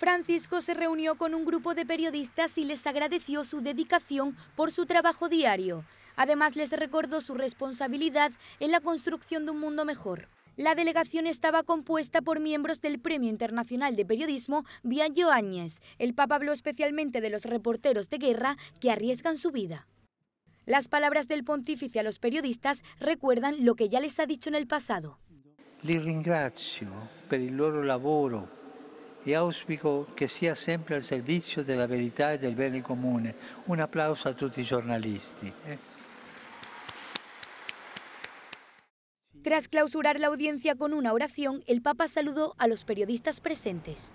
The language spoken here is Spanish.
Francisco se reunió con un grupo de periodistas y les agradeció su dedicación por su trabajo diario. Además les recordó su responsabilidad en la construcción de un mundo mejor. La delegación estaba compuesta por miembros del Premio Internacional de Periodismo via Áñez. El Papa habló especialmente de los reporteros de guerra que arriesgan su vida. Las palabras del pontífice a los periodistas recuerdan lo que ya les ha dicho en el pasado. Les agradezco por el loro y auspico que sea siempre al servicio de la verdad y e del bien común. Un aplauso a todos los giornalisti. Eh. Tras clausurar la audiencia con una oración, el Papa saludó a los periodistas presentes.